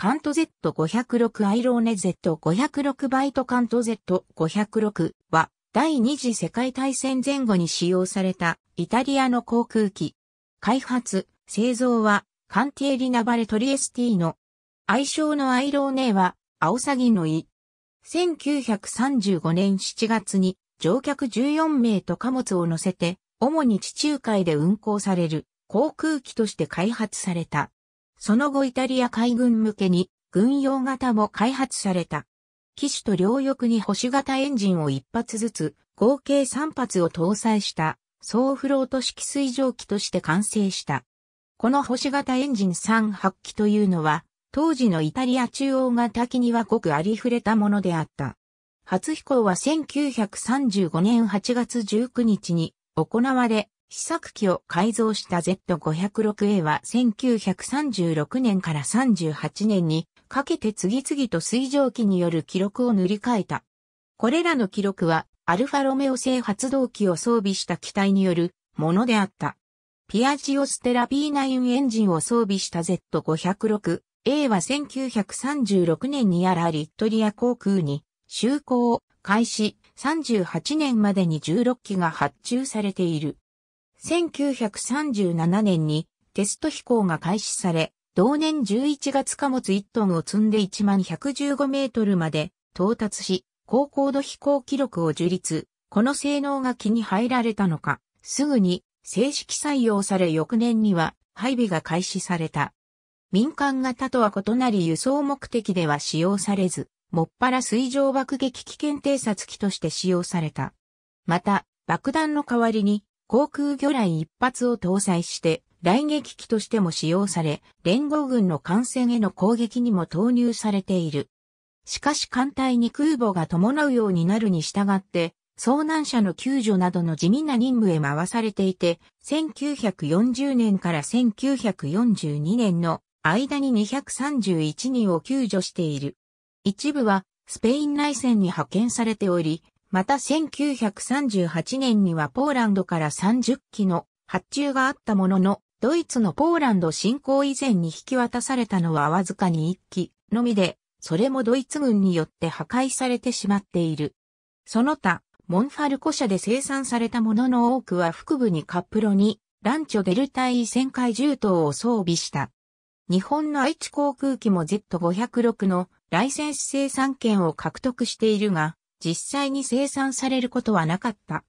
カント Z506 アイローネ Z506 バイトカント Z506 は第二次世界大戦前後に使用されたイタリアの航空機。開発、製造はカンティエリナバレトリエスティーノ。愛称のアイローネはアオサギのイ。1935年7月に乗客14名と貨物を乗せて主に地中海で運航される航空機として開発された。その後イタリア海軍向けに軍用型も開発された。機種と両翼に星型エンジンを一発ずつ、合計3発を搭載した、総フロート式水蒸気として完成した。この星型エンジン3発機というのは、当時のイタリア中央型機にはごくありふれたものであった。初飛行は1935年8月19日に行われ、試作機を改造した Z506A は1936年から38年にかけて次々と水蒸気による記録を塗り替えた。これらの記録はアルファロメオ製発動機を装備した機体によるものであった。ピアジオステラ B9 エンジンを装備した Z506A は1936年にアラリットリア航空に就航開始38年までに16機が発注されている。1937年にテスト飛行が開始され、同年11月貨物1トンを積んで1万115メートルまで到達し、高高度飛行記録を樹立。この性能が気に入られたのか、すぐに正式採用され翌年には配備が開始された。民間型とは異なり輸送目的では使用されず、もっぱら水上爆撃機検偵察機として使用された。また、爆弾の代わりに航空魚雷一発を搭載して雷撃機としても使用され、連合軍の艦船への攻撃にも投入されている。しかし艦隊に空母が伴うようになるに従って、遭難者の救助などの地味な任務へ回されていて、1940年から1942年の間に231人を救助している。一部はスペイン内戦に派遣されており、また1938年にはポーランドから30機の発注があったものの、ドイツのポーランド侵攻以前に引き渡されたのはわずかに1機のみで、それもドイツ軍によって破壊されてしまっている。その他、モンファルコ社で生産されたものの多くは腹部にカップロに、ランチョデルタイ旋回銃刀を装備した。日本の愛知航空機も Z506 のライセンス生産権を獲得しているが、実際に生産されることはなかった。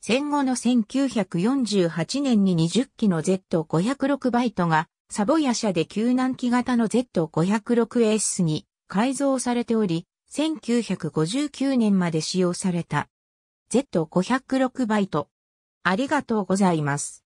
戦後の1948年に20機の Z506 バイトがサボヤ社で救難機型の Z506S に改造されており、1959年まで使用された。Z506 バイト。ありがとうございます。